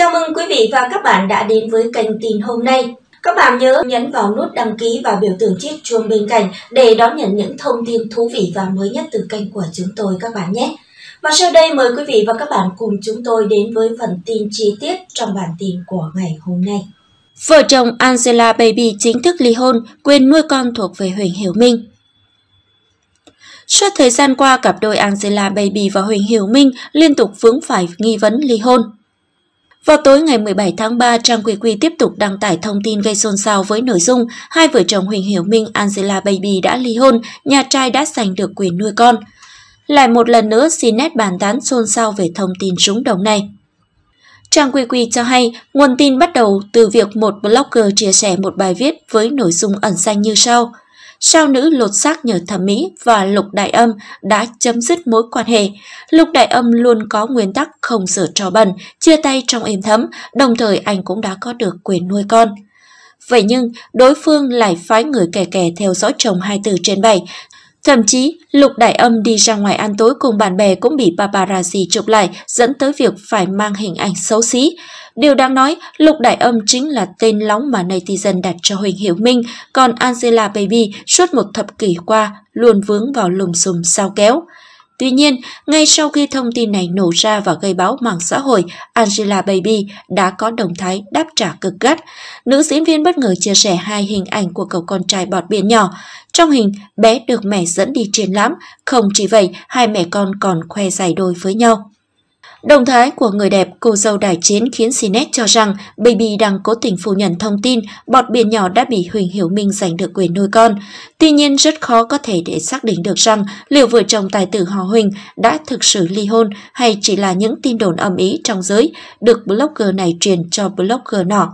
Chào mừng quý vị và các bạn đã đến với kênh tin hôm nay. Các bạn nhớ nhấn vào nút đăng ký và biểu tượng chiếc chuông bên cạnh để đón nhận những thông tin thú vị và mới nhất từ kênh của chúng tôi các bạn nhé. Và sau đây mời quý vị và các bạn cùng chúng tôi đến với phần tin chi tiết trong bản tin của ngày hôm nay. Vợ chồng Angela Baby chính thức ly hôn, quyền nuôi con thuộc về Huỳnh Hiểu Minh. Suốt thời gian qua, cặp đôi Angela Baby và Huỳnh Hiểu Minh liên tục vướng phải nghi vấn ly hôn. Vào tối ngày 17 tháng 3, Trang Quy Quy tiếp tục đăng tải thông tin gây xôn xao với nội dung hai vợ chồng Huỳnh Hiểu Minh, Angela Baby đã ly hôn, nhà trai đã giành được quyền nuôi con. Lại một lần nữa, Sinet bàn tán xôn xao về thông tin trúng đồng này. Trang Quy Quy cho hay, nguồn tin bắt đầu từ việc một blogger chia sẻ một bài viết với nội dung ẩn danh như sau – sao nữ lột xác nhờ thẩm mỹ và Lục Đại Âm đã chấm dứt mối quan hệ. Lục Đại Âm luôn có nguyên tắc không sửa trò bẩn, chia tay trong êm thấm, đồng thời anh cũng đã có được quyền nuôi con. Vậy nhưng, đối phương lại phái người kẻ kẻ theo dõi chồng 24 trên 7, Thậm chí, Lục Đại Âm đi ra ngoài ăn tối cùng bạn bè cũng bị paparazzi chụp lại, dẫn tới việc phải mang hình ảnh xấu xí. Điều đáng nói, Lục Đại Âm chính là tên lóng mà netizen đặt cho Huỳnh Hiểu Minh, còn Angela Baby suốt một thập kỷ qua luôn vướng vào lùm xùm sao kéo. Tuy nhiên, ngay sau khi thông tin này nổ ra và gây báo mạng xã hội, Angela Baby đã có động thái đáp trả cực gắt. Nữ diễn viên bất ngờ chia sẻ hai hình ảnh của cậu con trai bọt biển nhỏ. Trong hình, bé được mẹ dẫn đi triển lãm. Không chỉ vậy, hai mẹ con còn khoe giải đôi với nhau. Động thái của người đẹp cô dâu đài chiến khiến Sinet cho rằng Baby đang cố tình phủ nhận thông tin bọt biển nhỏ đã bị Huỳnh Hiểu Minh giành được quyền nuôi con. Tuy nhiên rất khó có thể để xác định được rằng liệu vợ chồng tài tử họ Huỳnh đã thực sự ly hôn hay chỉ là những tin đồn âm ý trong giới được blogger này truyền cho blogger nọ.